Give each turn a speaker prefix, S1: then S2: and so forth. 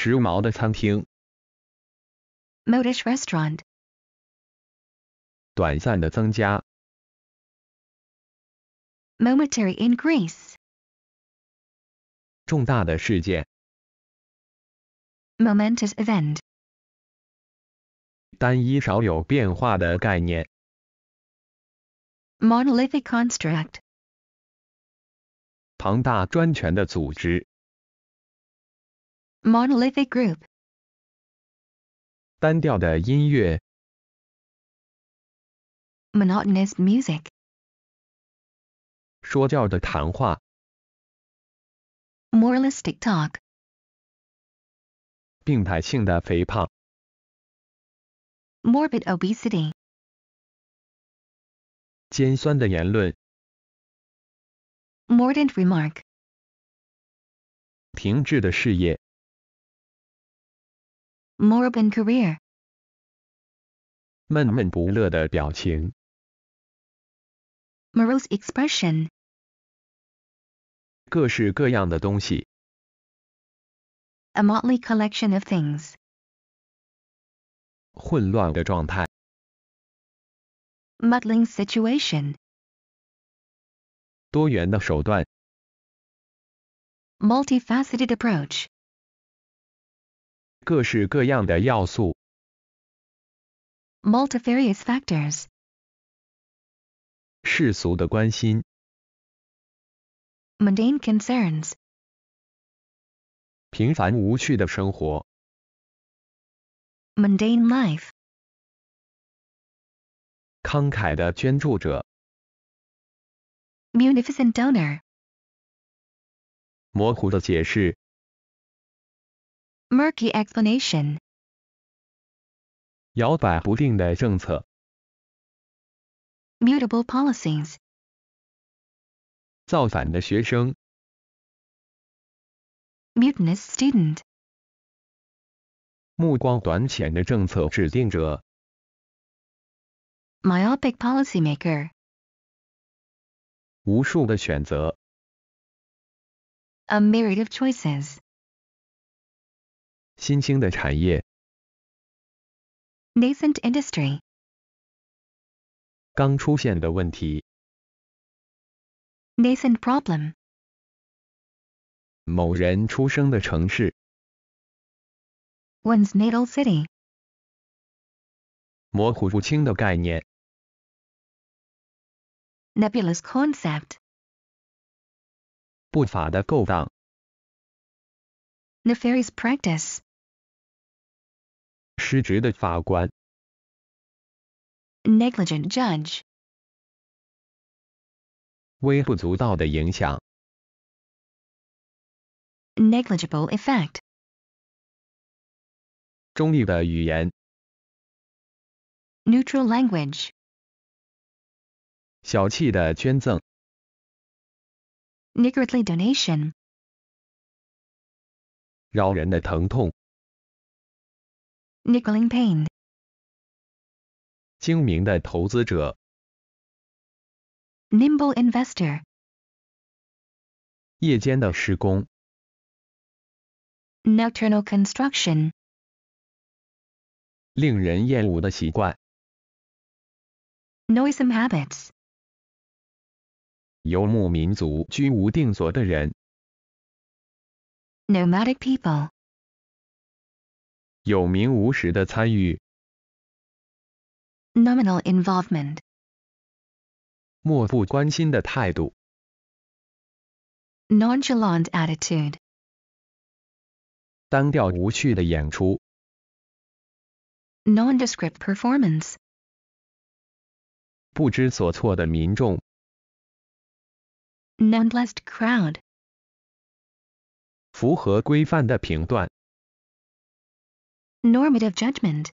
S1: 时髦的餐厅。Modish restaurant。短暂的增加。Momentary increase。重大的事件。Momentous event。单一少有变化的概念。Monolithic construct。庞大专权的组织。Monolithic group. 单调的音乐。Monotonous music. 说教的谈话。Moralistic talk. 病态性的肥胖。Morbid obesity. 尖酸的言论。Mordant remark. 停滞的事业。Moribund career. Morose expression. A motley collection of things. muddling situation. multifaceted approach. 各式各样的要素。Multifarious factors。世俗的关心。Mundane concerns。平凡无趣的生活。Mundane life。慷慨的捐助者。Munificent donor。模糊的解释。Murky explanation. 摇摆不定的政策。Mutable policies. 造反的学生。Mutinous student. 目光短浅的政策制定者。Myopic policymaker. 无数的选择。A myriad of choices nascent industry nascent problem one's natal city 模糊不清的概念 nebulous concept nefarious practice 失职的法官。negligent judge，微不足道的影响。negligible effect，中立的语言。neutral language，小气的捐赠。niggardly donation，扰人的疼痛。investor. Nicholas Payne。精明的投资者。Nimble investor。夜间的施工。Nocturnal habits. habits。游牧民族居无定所的人。Nomadic people。有名无实的参与。Nominal involvement，漠不关心的态度。Nonchalant attitude，单调无趣的演出。Nondescript performance，不知所措的民众。Nonblessed crowd，符合规范的评断。normative judgment.